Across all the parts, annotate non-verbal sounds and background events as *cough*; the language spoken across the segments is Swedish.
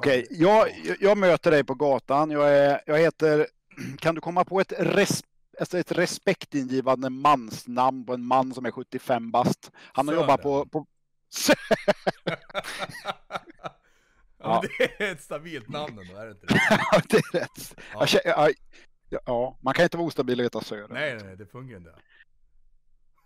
Okej, okay, jag, jag möter dig på gatan. Jag, är, jag heter, *clears throat* kan du komma på ett, res, alltså ett respektingivande mansnamn på en man som är 75 bast? Han har Sören. jobbat på... på... *laughs* ja. det är ett stabilt namn ändå, är det inte det? *laughs* ja, det är rätt. Ja. Jag, ja, man kan inte vara ostabil och heta Sören. Nej, nej, det fungerar inte.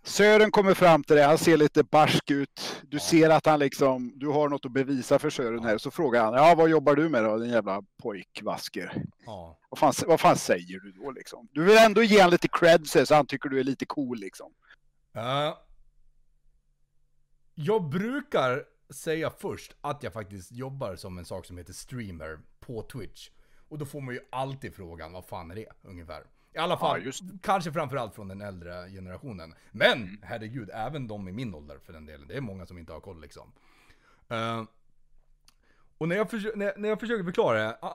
Sören kommer fram till dig, han ser lite barsk ut. Du ser att han liksom, du har något att bevisa för Sören här. Så frågar han, ja vad jobbar du med då din jävla pojkvasker? Ja. Vad, fan, vad fan säger du då liksom? Du vill ändå ge honom lite cred så han tycker du är lite cool liksom. Uh, jag brukar säga först att jag faktiskt jobbar som en sak som heter streamer på Twitch. Och då får man ju alltid frågan, vad fan är det ungefär? I alla fall, ja, just... kanske framförallt från den äldre generationen. Men mm. herregud, även de i min ålder för den delen. Det är många som inte har koll liksom. Uh, och när jag, försöker, när, när jag försöker förklara det, uh,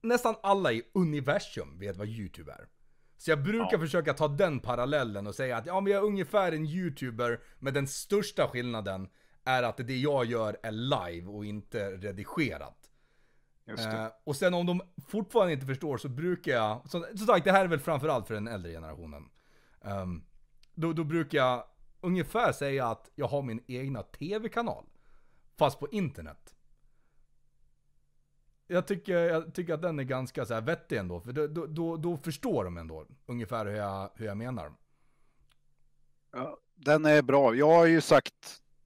nästan alla i universum vet vad YouTube är. Så jag brukar ja. försöka ta den parallellen och säga att ja, men jag är ungefär en YouTuber, men den största skillnaden är att det jag gör är live och inte redigerat. Eh, och sen om de fortfarande inte förstår så brukar jag, som, sagt det här är väl framförallt för den äldre generationen. Um, då, då brukar jag ungefär säga att jag har min egna tv-kanal. Fast på internet. Jag tycker, jag tycker att den är ganska så här vettig ändå. För då, då, då, då förstår de ändå ungefär hur jag, hur jag menar. Ja, den är bra. Jag har ju sagt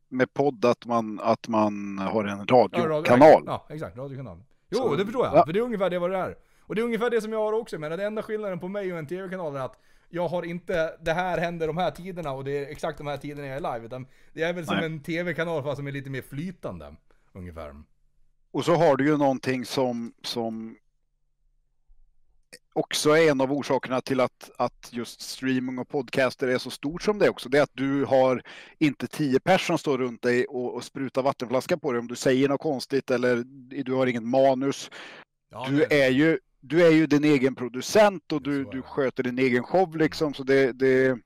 med podd att man, att man har en radiokanal. Ja, radio, ja exakt. Radiokanal. Jo, så, det förstår jag. Ja. För det är ungefär det vad det är. Och det är ungefär det som jag har också. Men den enda skillnaden på mig och en TV-kanal är att jag har inte, det här händer de här tiderna och det är exakt de här tiderna jag är live. Utan det är väl Nej. som en TV-kanal fast som är lite mer flytande. Ungefär. Och så har du ju någonting som, som också är en av orsakerna till att, att just streaming och podcaster är så stort som det är också. Det är att du har inte tio personer som står runt dig och, och sprutar vattenflaska på dig om du säger något konstigt eller du har inget manus. Ja, du, är ju, du är ju din egen producent och du, du sköter din egen show liksom. Så det, det,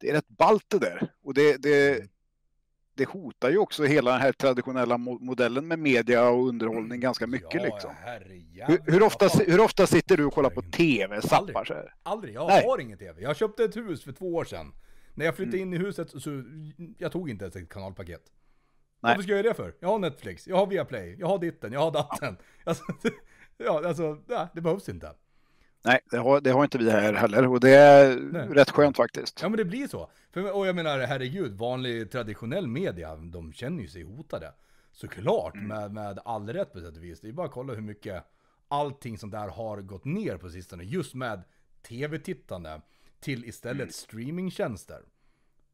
det är rätt ballt det där. Och det, det, mm det hotar ju också hela den här traditionella modellen med media och underhållning mm. ganska mycket. Ja, liksom. Hur, hur, ofta, hur ofta sitter du och kollar på tv? Zappar, aldrig, aldrig, jag Nej. har ingen tv. Jag köpte ett hus för två år sedan. När jag flyttade mm. in i huset så jag tog inte ens ett kanalpaket. Nej. Varför ska jag göra det för? Jag har Netflix, jag har Viaplay, jag har ditten, jag har datten. Ja. Alltså, *laughs* ja, alltså, det behövs inte. Nej, det har, det har, inte vi här heller och det är Nej. rätt skönt faktiskt. Ja, men det blir så. För, och jag menar, herregud, vanlig traditionell media, de känner ju sig hotade. Såklart, mm. med, med all rätt på sätt och vis. Det är bara att kolla hur mycket allting som där har gått ner på sistone. Just med tv-tittande till istället mm. streamingtjänster.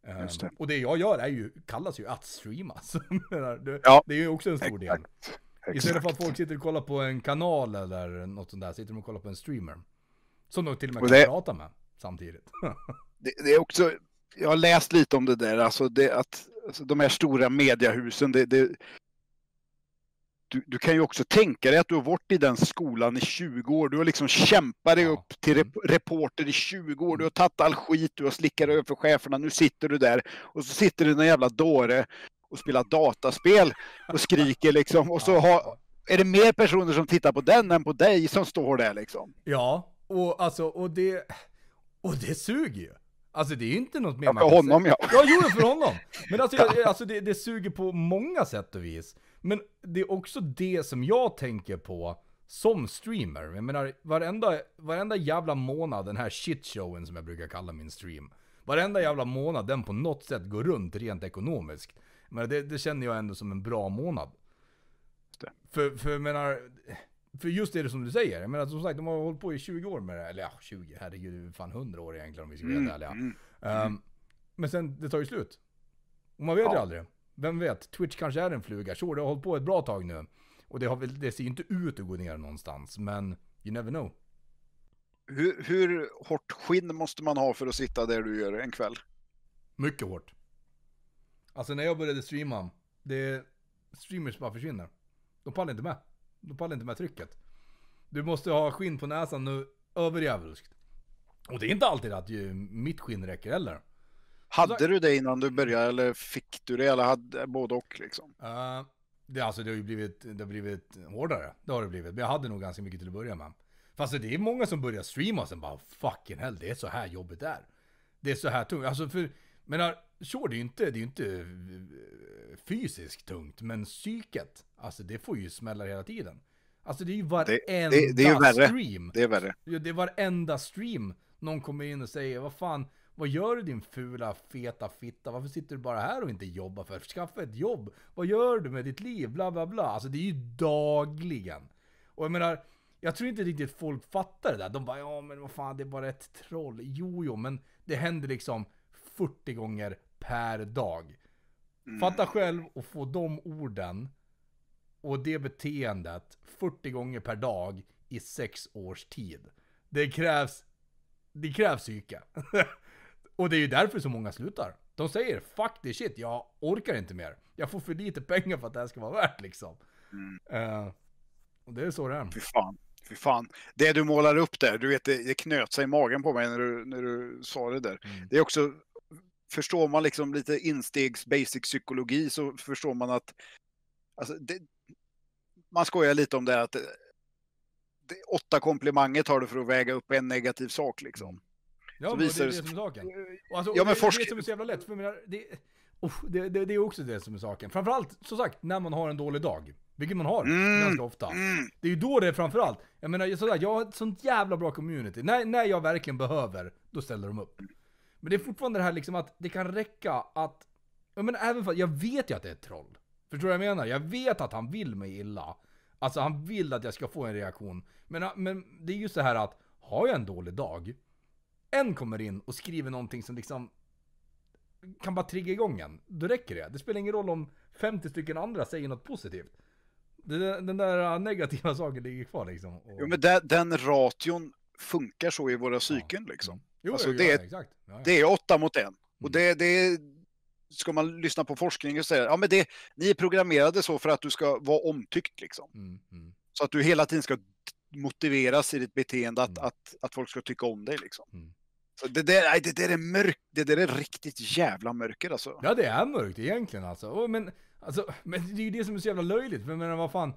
Ehm, det. Och det jag gör är ju, kallas ju att streama. *laughs* ja. Det är ju också en stor del. Exakt. Istället för att folk sitter och kollar på en kanal eller något sånt där, sitter de och kollar på en streamer. Som de till och med och kan prata med samtidigt. *laughs* det, det, är också, jag har läst lite om det där, alltså det att alltså de här stora mediehusen, det, det... Du, du, kan ju också tänka dig att du har varit i den skolan i 20 år. Du har liksom kämpat dig upp till rep mm. reporter i 20 år. Du har mm. tagit all skit, du har slickat över för cheferna. Nu sitter du där och så sitter du den jävla dåre och spelar dataspel och skriker liksom. Och så *laughs* har, är det mer personer som tittar på den än på dig som står där liksom. Ja, och alltså, och det... Och det suger ju. Alltså det är ju inte något mer ja, för honom ja. Ja, jo, för honom. Men alltså, jag, alltså det, det suger på många sätt och vis. Men det är också det som jag tänker på som streamer. Jag menar, varenda, varenda jävla månad, den här shitshowen som jag brukar kalla min stream. Varenda jävla månad den på något sätt går runt rent ekonomiskt. Men det, det känner jag ändå som en bra månad. För, för jag menar, för just det som du säger, jag menar som sagt de har hållit på i 20 år med det Eller ja, 20, herregud, fan 100 år egentligen om vi ska vara helt mm, ärliga. Mm, mm. Ehm, men sen, det tar ju slut. Och man vet ja. ju aldrig. Vem vet, Twitch kanske är en fluga. Sure, det har hållit på ett bra tag nu. Och det, har väl, det ser ju inte ut att gå ner någonstans, men you never know. Hur, hur hårt skinn måste man ha för att sitta där du gör en kväll? Mycket hårt. Alltså när jag började streama, det... Streamers bara försvinner. De pallar inte med. De pallar inte med trycket. Du måste ha skinn på näsan nu, överjävulskt. Och det är inte alltid att ju mitt skinn räcker heller. Hade du det innan du började eller fick du det eller hade både och liksom? Uh, det, alltså, det har ju blivit, det har blivit hårdare, det har det blivit. Men jag hade nog ganska mycket till att börja med. Fast det är många som börjar streama och sen bara fucking hell, det är så här jobbigt det är. Det är så här tungt. Alltså för men äh, så det är ju inte, det är inte fysiskt tungt, men psyket, alltså det får ju smällar hela tiden. Alltså det är ju varenda det, det, det är ju värre. stream. Det är värre. Det är varenda stream någon kommer in och säger, vad fan, vad gör du din fula feta fitta? Varför sitter du bara här och inte jobbar för? Skaffa ett jobb! Vad gör du med ditt liv? Bla bla bla. Alltså det är ju dagligen. Och jag menar, jag tror inte riktigt folk fattar det där. De bara ja men vad fan det är bara ett troll. Jo jo men det händer liksom 40 gånger per dag. Mm. Fatta själv och få de orden och det beteendet 40 gånger per dag i 6 års tid. Det krävs, det krävs psyke. *laughs* och det är ju därför så många slutar. De säger fuck this shit, jag orkar inte mer. Jag får för lite pengar för att det här ska vara värt liksom. Mm. Uh, och det är så det är. Fy fan. Fy fan. Det du målar upp där, du vet det, det knöt sig i magen på mig när du, när du sa det där. Mm. Det är också förstår man liksom lite instegs basic psykologi så förstår man att alltså, det, man skojar lite om det att eh, det, åtta komplimanger tar det för att väga upp en negativ sak liksom. Mm. Ja, så men visar det är det som är saken. Och alltså, ja, men det, forsk... det är det som är så jävla lätt, för menar, det, oh, det, det, det är också det som är saken. Framförallt, som sagt, när man har en dålig dag. Vilket man har mm. ganska ofta. Mm. Det är ju då det är framförallt. Jag menar, sådär, jag har ett sånt jävla bra community. När, när jag verkligen behöver, då ställer de upp. Men det är fortfarande det här liksom att det kan räcka att... Jag menar, även för jag vet ju att det är ett troll. Förstår du vad jag menar? Jag vet att han vill mig illa. Alltså han vill att jag ska få en reaktion. Men, men det är ju så här att, har jag en dålig dag? En kommer in och skriver någonting som liksom kan bara trigga igång en. Då räcker det. Det spelar ingen roll om 50 stycken andra säger något positivt. Den, den där negativa saken ligger kvar liksom. Och... Jo men den, den ration funkar så i våra psyken ja. liksom. Mm. Jo, alltså, det, är, ja, ja. det är åtta mot en. Och mm. det, det är, ska man lyssna på forskning och säga, ja men det, ni är programmerade så för att du ska vara omtyckt liksom. Mm, mm. Så att du hela tiden ska motiveras i ditt beteende att, mm. att, att folk ska tycka om dig liksom. Mm. Så det där, det där är mörkt, det där är riktigt jävla mörker alltså. Ja det är mörkt egentligen alltså. Oh, men, alltså men det är ju det som är så jävla löjligt, men, men vad fan.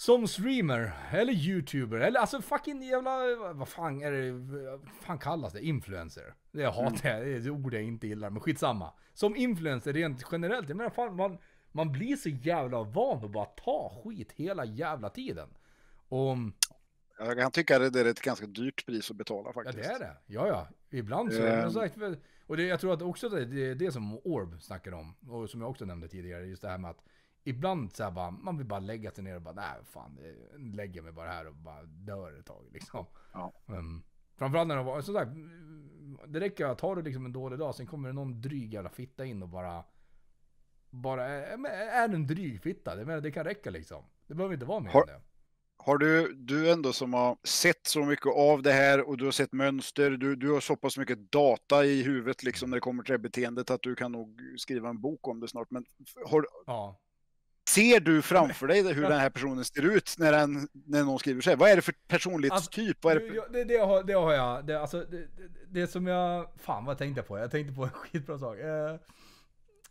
Som streamer, eller youtuber, eller alltså fucking jävla, vad fan är det, vad fan kallas det? Influencer. Det jag hatar, mm. det är ett ord jag inte gillar, men skitsamma. Som influencer rent generellt, jag menar fan man, man blir så jävla van att bara ta skit hela jävla tiden. Och... Jag kan tycka att det är ett ganska dyrt pris att betala faktiskt. Ja det är det, ja ja. Ibland så. Um... Sagt, och det, jag tror att också det är det som Orb snackar om, och som jag också nämnde tidigare, just det här med att ibland så här bara, man vill bara lägga sig ner och bara, nej fan, lägger mig bara här och bara dör ett tag liksom. Ja. Um, framförallt när de var, som sagt, det räcker att ha du liksom en dålig dag, sen kommer det någon dryg jävla fitta in och bara, bara är, är en dryg fitta. Det, det kan räcka liksom. Det behöver inte vara mer har, än det. Har du, du ändå som har sett så mycket av det här och du har sett mönster, du, du har så pass mycket data i huvudet liksom när det kommer till det beteendet att du kan nog skriva en bok om det snart. Men har, ja. Ser du framför dig hur *laughs* den här personen ser ut när, den, när någon skriver sig? Vad är det för personlighetstyp? Alltså, det, för... Det, det, har, det har jag. Det, alltså, det, det, som jag... Fan vad tänkte jag på. Jag tänkte på en *laughs* skitbra sak. Ja, eh...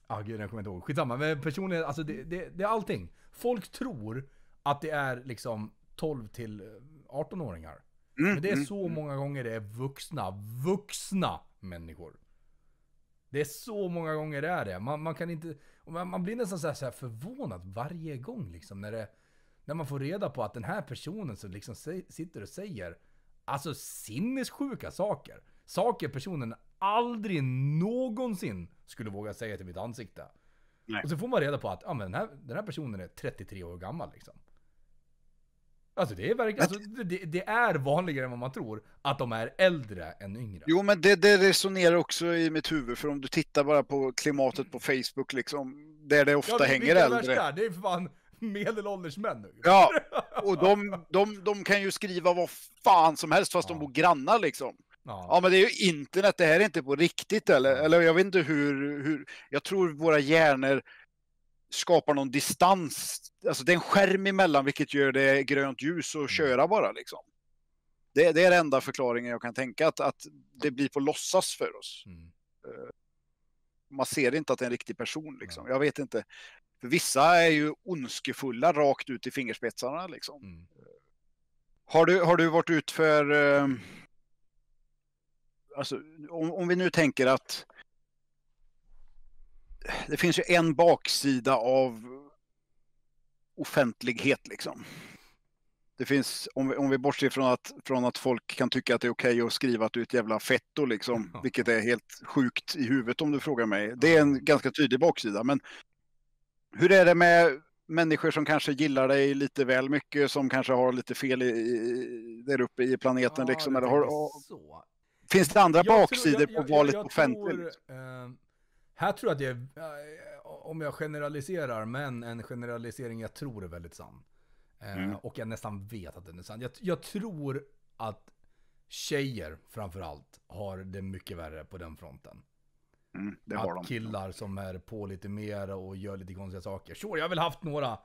ah, gud jag kommer inte ihåg. Skitsamma. Men personlighet, alltså det, är allting. Folk tror att det är liksom 12 till 18-åringar. Eh, mm, men det är mm, så mm. många gånger det är vuxna, vuxna människor. Det är så många gånger det är det. Man, man kan inte... Och man, man blir nästan så här, så här förvånad varje gång liksom när, det, när man får reda på att den här personen som liksom sitter och säger alltså sinnessjuka saker. Saker personen aldrig någonsin skulle våga säga till mitt ansikte. Nej. Och så får man reda på att ja, men den, här, den här personen är 33 år gammal liksom. Alltså det är verkligen, alltså, det, det, är vanligare än vad man tror att de är äldre än yngre. Jo men det, det, resonerar också i mitt huvud för om du tittar bara på klimatet på Facebook liksom, där det ofta ja, hänger äldre. Värsta, det är för fan medelålders män nu. Ja, *laughs* och de, de, de kan ju skriva vad fan som helst fast ja. de bor grannar liksom. Ja. ja. men det är ju internet, det här är inte på riktigt eller? Eller jag vet inte hur, hur jag tror våra hjärnor skapar någon distans. Alltså det är en skärm emellan vilket gör det grönt ljus att mm. köra bara liksom. Det, det är den enda förklaringen jag kan tänka, att, att det blir på låtsas för oss. Mm. Eh, man ser inte att det är en riktig person liksom. Jag vet inte. För vissa är ju ondskefulla rakt ut i fingerspetsarna liksom. Mm. Eh, har, du, har du varit ut för... Eh, alltså, om, om vi nu tänker att det finns ju en baksida av offentlighet liksom. Det finns, om vi, om vi bortser från att, från att folk kan tycka att det är okej okay att skriva att du är ett jävla fetto liksom, ja. vilket är helt sjukt i huvudet om du frågar mig. Det är en mm. ganska tydlig baksida, men hur är det med människor som kanske gillar dig lite väl mycket, som kanske har lite fel i, i, där uppe i planeten ja, liksom? Eller har, finns det andra jag baksidor tror, jag, jag, på valet offentligt? Tror, eh här tror jag att jag, eh, om jag generaliserar, men en generalisering jag tror är väldigt sann. Eh, mm. Och jag nästan vet att den är sann. Jag, jag tror att tjejer framförallt har det mycket värre på den fronten. Mm, det har att de. killar som är på lite mer och gör lite konstiga saker. Sure, jag har väl haft några.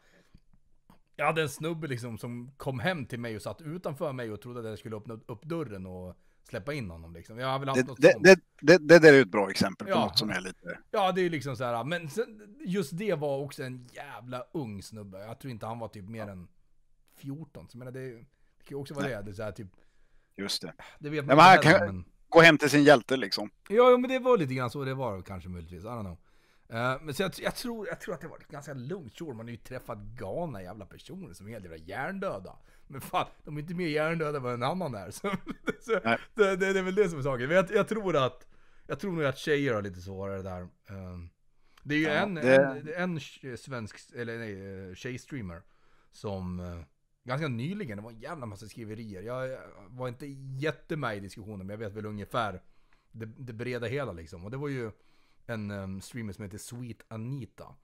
Jag hade en snubbe liksom som kom hem till mig och satt utanför mig och trodde att jag skulle öppna upp dörren och släppa in honom. Liksom. Jag har väl haft det, något det, sånt. Det, det, det, där är ett bra exempel på något som är lite... Ja, det är liksom så här, men just det var också en jävla ung snubbe. Jag tror inte han var typ mer än 14. Så menar, det, det kan ju också vara Nej. det. det är så här, typ, just det. Det vet man, ja, man kan men... gå hem till sin hjälte liksom. Ja, men det var lite grann så det var kanske möjligtvis. I don't know. Eh, men så jag, jag, tror, jag tror att det var ganska lugnt. Sure, man har ju träffat galna jävla personer som är helt jävla hjärndöda. Men fan, de är inte mer hjärndöda än en annan är. *laughs* Så, så det, det, det, är väl det som är saken. Men jag, jag, tror att, jag tror nog att tjejer har lite svårare där. Ehm, det är ju ja, en, det... en, en, svensk, eller nej, eh, tjejstreamer som eh, ganska nyligen, det var en jävla massa skriverier. Jag, var inte jätte med i diskussionen, men jag vet väl ungefär det, det breda hela liksom. Och det var ju en um, streamer som heter Sweet Anita.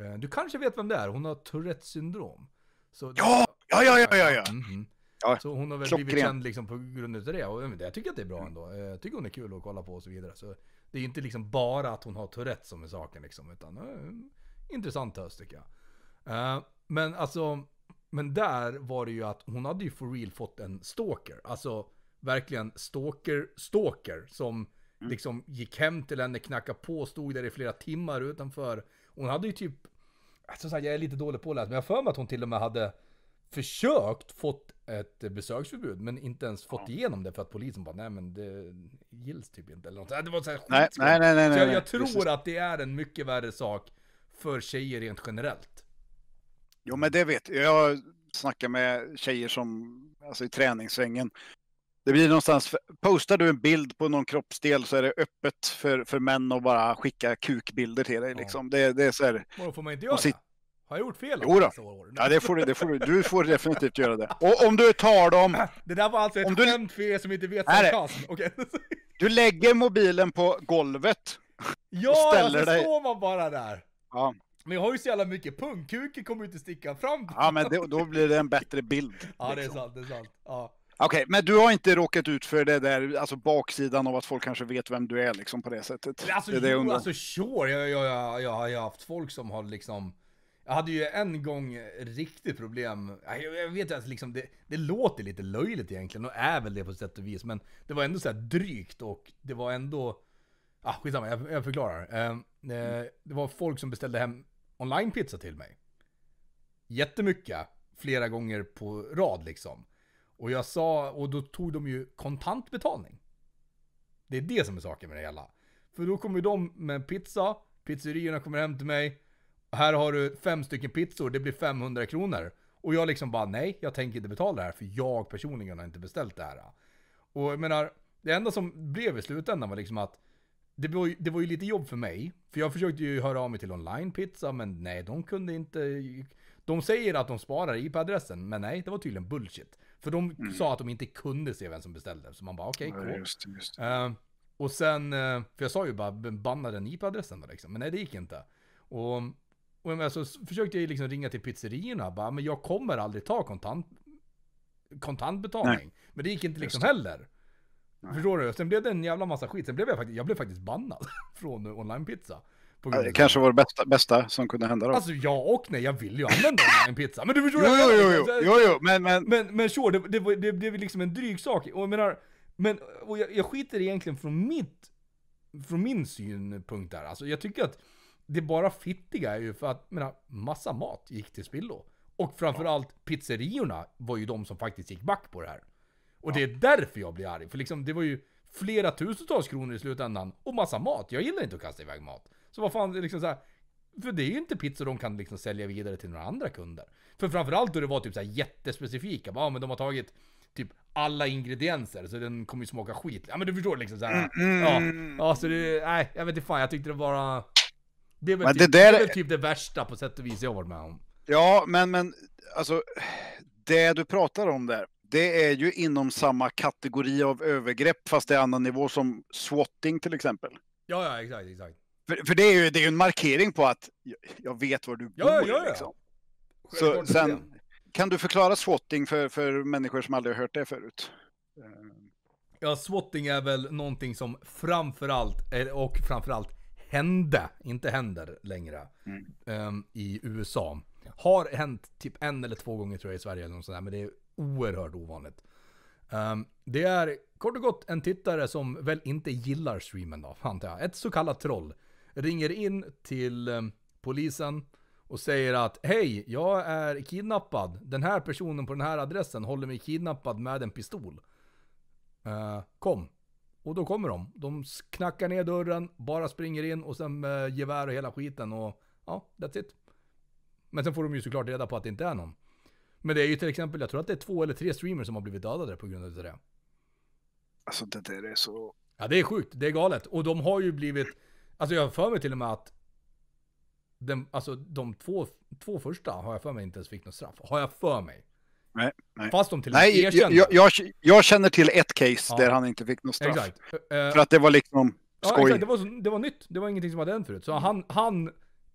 Eh, du kanske vet vem det är? Hon har Tourettes syndrom. Så ja! Ja, ja, ja, ja, ja. Mm -hmm. ja så hon har väl klockren. blivit känd liksom på grund av det. Och jag tycker att det är bra mm. ändå. Eh, jag tycker hon är kul att kolla på och så vidare. Så det är inte liksom bara att hon har Tourettes som är saken liksom. Utan uh, intressant höst tycker jag. Uh, men alltså, men där var det ju att hon hade ju for real fått en stalker. Alltså verkligen stalker, stalker som Mm. Liksom gick hem till henne, knackade på, stod där i flera timmar utanför. Hon hade ju typ, alltså jag är lite dålig på påläst, men jag har för mig att hon till och med hade försökt fått ett besöksförbud, men inte ens fått ja. igenom det för att polisen bara, nej men det gills typ inte eller något. Det var så här nej, nej, nej, nej, Så jag, jag tror att det är en mycket värre sak för tjejer rent generellt. Jo men det vet jag. Jag snackar med tjejer som, alltså i träningssvängen, det blir någonstans, postar du en bild på någon kroppsdel så är det öppet för, för män att bara skicka kukbilder till dig. Ja. Liksom. Det, det är så här, och får man inte göra? Sit... Har jag gjort fel? Jo då. Alltså, ja, det får du, det får du. Du får definitivt göra det. Och om du tar dem... *laughs* Det där var alltså ett du... skämt för er som inte vet sarkasm. Okay. *laughs* Du lägger mobilen på golvet. Ja, och alltså, ställer så dig... står man bara där. Ja. Men jag har ju så jävla mycket pung, kuken kommer ju inte sticka fram. Ja, men det, då blir det en bättre bild. ja, liksom. det är liksom. sant, det är sant. Ja. Okej, okay, men du har inte råkat ut för det där, alltså baksidan av att folk kanske vet vem du är liksom på det sättet? Alltså, det, det jo, alltså sure, jag, jag, jag, jag har ju haft folk som har liksom jag hade ju en gång riktigt problem, jag vet att liksom det, det låter lite löjligt egentligen och är väl det på sätt och vis men det var ändå så drygt och det var ändå, ah, skitsamma jag, jag förklarar. Eh, eh, det var folk som beställde hem online-pizza till mig. Jättemycket, flera gånger på rad liksom. Och jag sa, och då tog de ju kontantbetalning. Det är det som är saken med det hela. För då kommer de med pizza, Pizzeriorna kommer hem till mig. Här har du fem stycken pizzor, det blir 500 kronor. Och jag liksom bara nej, jag tänker inte betala det här för jag personligen har inte beställt det här. Och jag menar, det enda som blev i slutändan var liksom att det var, ju, det var ju lite jobb för mig. För jag försökte ju höra av mig till online-pizza, men nej, de kunde inte... De säger att de sparar IP-adressen, men nej, det var tydligen bullshit. För de mm. sa att de inte kunde se vem som beställde. Så man bara okej, okay, cool. Just, just. Uh, och sen, uh, för jag sa ju bara banna den IP-adressen då liksom. Men nej, det gick inte. Och, och så försökte jag liksom ringa till pizzerierna bara, men jag kommer aldrig ta kontant, kontantbetalning. Nej. Men det gick inte liksom heller. Nej. Förstår du? Sen blev det en jävla massa skit. Sen blev jag faktiskt, jag blev faktiskt bannad *laughs* från onlinepizza det kanske var det bästa, bästa som kunde hända då. Alltså ja och nej, jag vill ju använda en pizza. Men du förstår jo, jo, jo, jo, jo, jo, men men. Men, men sure, det, det, det, det är liksom en dryg sak. Och jag menar, men och jag, jag skiter egentligen från mitt, från min synpunkt där. Alltså jag tycker att det bara fittiga är ju för att, menar, massa mat gick till spillo. Och framförallt ja. pizzeriorna var ju de som faktiskt gick back på det här. Och ja. det är därför jag blir arg. För liksom, det var ju flera tusentals kronor i slutändan och massa mat. Jag gillar inte att kasta iväg mat. Så vad fan, liksom så här, för det är ju inte pizzor de kan liksom sälja vidare till några andra kunder. För framförallt då det var typ så här jättespecifika, ja men de har tagit typ alla ingredienser, så den kommer ju smaka skit. Ja men du förstår liksom så här. Mm, mm. Ja, ja så det, nej jag vet inte fan, jag tyckte det bara... Det är väl, men typ, det, där... det är typ det värsta på sätt och vis jag har varit med om. Ja, men, men alltså det du pratar om där, det är ju inom samma kategori av övergrepp fast det är annan nivå som swatting till exempel. Ja, ja exakt, exakt. För, för det, är ju, det är ju en markering på att jag vet var du bor. Ja, ja, ja. Liksom. Så sen, kan du förklara swatting för, för människor som aldrig har hört det förut? Eh. Ja, swatting är väl någonting som framförallt, och framförallt hände, inte händer längre, mm. um, i USA. Har hänt typ en eller två gånger tror jag i Sverige eller något sånt men det är oerhört ovanligt. Um, det är kort och gott en tittare som väl inte gillar streamen då, antar jag. Ett så kallat troll ringer in till eh, polisen och säger att hej, jag är kidnappad. Den här personen på den här adressen håller mig kidnappad med en pistol. Uh, kom. Och då kommer de. De knackar ner dörren, bara springer in och sen med gevär och hela skiten och ja, that's it. Men sen får de ju såklart reda på att det inte är någon. Men det är ju till exempel, jag tror att det är två eller tre streamers som har blivit dödade på grund av det. Alltså det där är så... Ja det är sjukt, det är galet. Och de har ju blivit Alltså jag har för mig till och med att den, alltså de två, två första har jag för mig inte ens fick något straff. Har jag för mig. Nej, nej. Fast de till och med nej, erkände. Jag, jag, jag, känner till ett case ja. där han inte fick något straff. Exakt. Eh, eh, för att det var liksom skoj. Ja, exakt. Det, var, det var nytt. Det var ingenting som hade hänt förut. Så mm. han, han,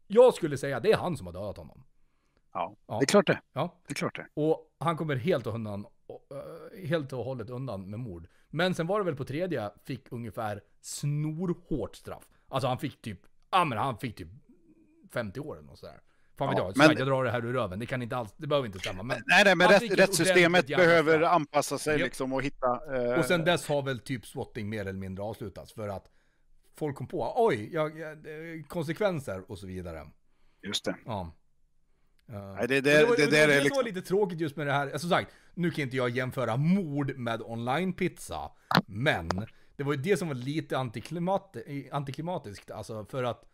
jag skulle säga det är han som har dödat honom. Ja, ja. det är klart det. Ja. Det är klart det. Och han kommer helt och, undan, eh, helt och hållet undan med mord. Men sen var det väl på tredje fick ungefär snorhårt straff. Alltså han fick typ, ja men han fick typ 50 år eller något sådär. Fan vet ja, jag, men... jag drar det här ur röven. Det kan inte alls, det behöver inte stämma. Men nej, nej men rättssystemet behöver anpassa sig yep. liksom och hitta... Eh... Och sen dess har väl typ swatting mer eller mindre avslutats för att folk kom på, oj, jag, jag, konsekvenser och så vidare. Just det. Ja. Uh, nej, det, det, det, det, det, liksom- det, det, det, liksom... var lite tråkigt just med det här. Som sagt, nu kan inte jag jämföra mord med online-pizza, men det var ju det som var lite antiklimat, antiklimatiskt, alltså för att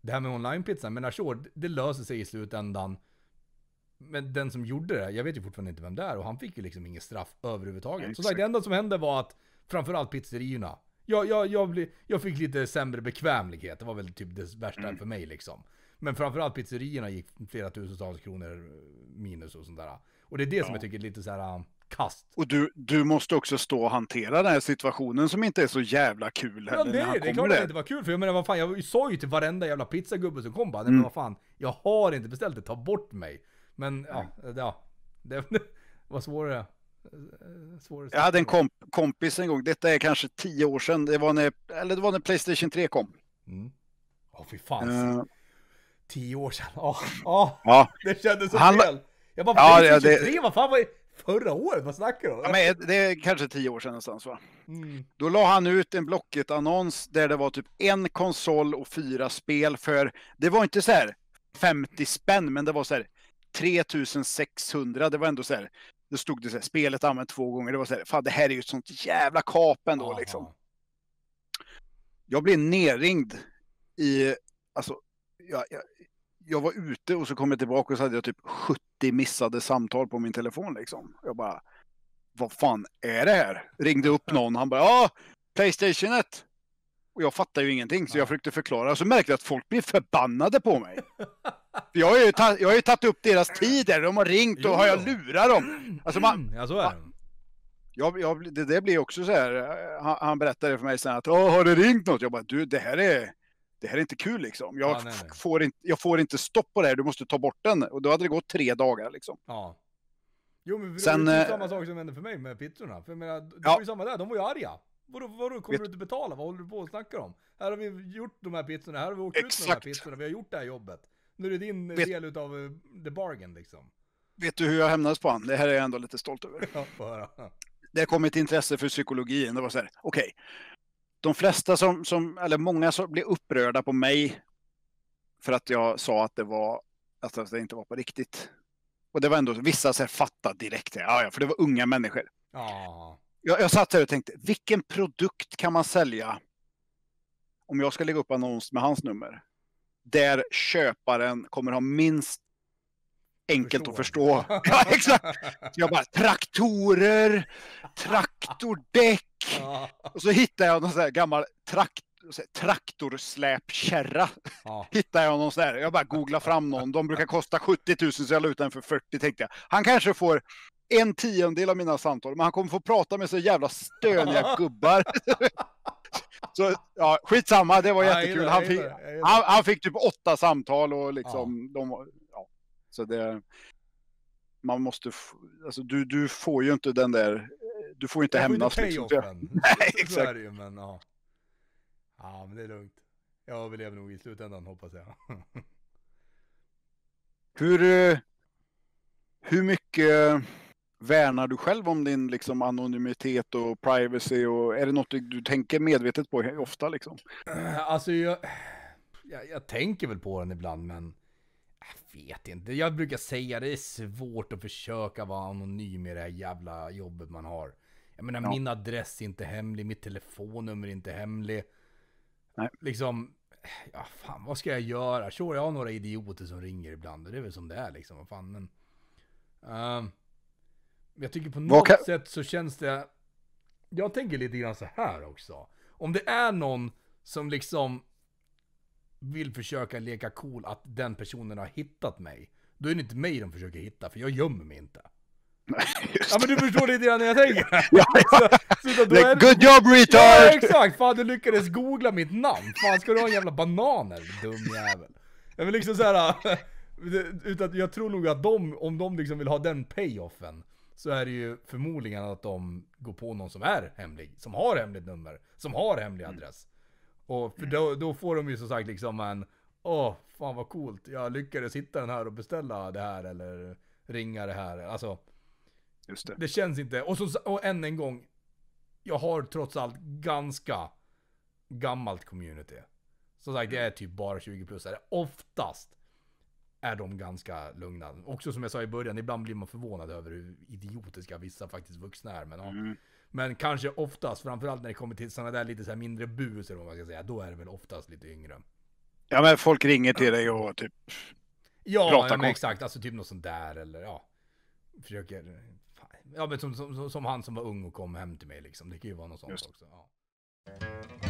det här med onlinepizzan, men Ashore, det löser sig i slutändan. Men den som gjorde det, jag vet ju fortfarande inte vem det är och han fick ju liksom inget straff överhuvudtaget. Exakt. Så det enda som hände var att framförallt pizzerierna, jag, jag, jag, blev, jag fick lite sämre bekvämlighet, det var väl typ det värsta mm. för mig liksom. Men framförallt pizzerierna gick flera tusentals kronor minus och sånt där. Och det är det ja. som jag tycker är lite så här kast. Och du, du måste också stå och hantera den här situationen som inte är så jävla kul heller. Ja, när han det är klart att det inte var kul. För jag menar, vad fan, jag sa ju till varenda jävla pizzagubbe som kom bara, mm. men vad fan, jag har inte beställt det, ta bort mig. Men ja, mm. ja, det *laughs* var svårare. Eh, svårare jag hade en komp kompis en gång, detta är kanske tio år sedan, det var när, eller det var när Playstation 3 kom. Mm. Åh, oh, fy fan. Uh. Tio år sedan, oh, *laughs* oh. ja. det kändes så han... fel. Jag bara, ja, Playstation det, 3, vad fan var det? Förra året? Vad snackar du om? Ja, men det är kanske tio år sedan någonstans va? Mm. Då la han ut en Blocket-annons där det var typ en konsol och fyra spel för, det var inte så här 50 spänn, men det var så här 3600. Det var ändå så här, det stod det så här, spelet använt två gånger. Det var så här, fan det här är ju ett sånt jävla kap ändå Aha. liksom. Jag blev nerringd i, alltså, jag, jag, jag var ute och så kom jag tillbaka och så hade jag typ 70 90 missade samtal på min telefon liksom. Jag bara, vad fan är det här? Ringde upp någon, han bara, ja, Playstationet. Och jag fattar ju ingenting, så jag försökte förklara. Så märkte jag att folk blev förbannade på mig. *laughs* jag har ju, jag har ju tagit upp deras tid där, de har ringt och har jag lurat dem. Alltså man, mm, ja, så är det. Jag, jag, det, det blir också så här, eh, han, han berättade för mig sen att har det ringt något? Jag bara, du det här är det här är inte kul liksom. Jag, ja, nej, nej. Får, inte, jag får inte stopp på det här, du måste ta bort den. Och då hade det gått tre dagar liksom. Ja. Jo men det Sen, var ju eh, samma sak som hände för mig med pizzorna. För jag menar, det ja. var ju samma där, de var ju arga. Vadå, vadå kommer Vet... du inte betala? Vad håller du på och snackar om? Här har vi gjort de här pizzorna, här har vi åkt Exakt. ut med de här pizzorna, vi har gjort det här jobbet. Nu är det din Vet... del av eh, the bargain liksom. Vet du hur jag hämnades på honom? Det här är jag ändå lite stolt över. *laughs* Ja, det kom ett intresse för psykologin. Det var så här, okej, okay, de flesta som, som eller många som blev upprörda på mig för att jag sa att det, var, att det inte var på riktigt. Och det var ändå vissa så här fattade direkt, ja, för det var unga människor. Oh. Jag, jag satt här och tänkte, vilken produkt kan man sälja om jag ska lägga upp annons med hans nummer? Där köparen kommer ha minst enkelt förstå. att förstå. *laughs* Ja, exakt. Så jag bara traktorer, traktordäck. Ja. Och så hittade jag någon sån här gammal trakt, traktorsläpkärra. Ja. Hittade jag någon sån här. Jag bara googlade fram någon. De brukar kosta 70 000 så jag la ut den för 40 tänkte jag. Han kanske får en tiondel av mina samtal, men han kommer få prata med så jävla stöniga *laughs* gubbar. Så ja, skitsamma, det var jättekul. Han fick, han, han fick typ åtta samtal och liksom, ja. de så det, man måste, alltså du, du får ju inte den där, du får ju inte hämnas. Jag får inte liksom. *laughs* Nej, *laughs* exakt. Så ju, men ja. Ja, men det är lugnt. Jag överlever nog i slutändan hoppas jag. *laughs* hur, eh, hur mycket värnar du själv om din liksom, anonymitet och privacy? Och, är det något du, du tänker medvetet på ofta? Liksom? *clears throat* Alltså, jag, jag, jag tänker väl på den ibland, men vet inte. Jag brukar säga det är svårt att försöka vara anonym i det här jävla jobbet man har. Jag menar, ja. min adress är inte hemlig, mitt telefonnummer är inte hemlig. Nej. Liksom, ja fan vad ska jag göra? Sure, jag har några idioter som ringer ibland och det är väl som det är liksom. Vad fan, men... Uh, jag tycker på något kan... sätt så känns det... Jag tänker lite grann så här också. Om det är någon som liksom vill försöka leka cool att den personen har hittat mig. Då är det inte mig de försöker hitta, för jag gömmer mig inte. Just. Ja men du förstår lite grann hur jag tänker. *laughs* ja, ja. Så, så då är... Good job retard! Ja exakt! Fan du lyckades googla mitt namn. Fan ska du ha en jävla banan eller dum jävel? Jag vill liksom såhär... *laughs* Utan jag tror nog att de, om de liksom vill ha den payoffen. Så är det ju förmodligen att de går på någon som är hemlig. Som har hemligt nummer. Som har hemlig mm. adress. Och för då, då får de ju som sagt liksom en, åh, fan vad coolt, jag lyckades hitta den här och beställa det här eller ringa det här. Alltså, Just det. det känns inte. Och, så, och än en gång, jag har trots allt ganska gammalt community. Som sagt, det är typ bara 20-plussare. Oftast är de ganska lugna. Också som jag sa i början, ibland blir man förvånad över hur idiotiska vissa faktiskt vuxna är. Men, ja. Mm. Men kanske oftast, framförallt när det kommer till sådana där lite så mindre buser, vad man ska säga, då är det väl oftast lite yngre. Ja men folk ringer till dig och typ Ja, pratar ja men exakt, alltså typ något sånt där eller ja. Försöker, ja men som, som, som, han som var ung och kom hem till mig liksom, det kan ju vara något sånt Just. också. Ja.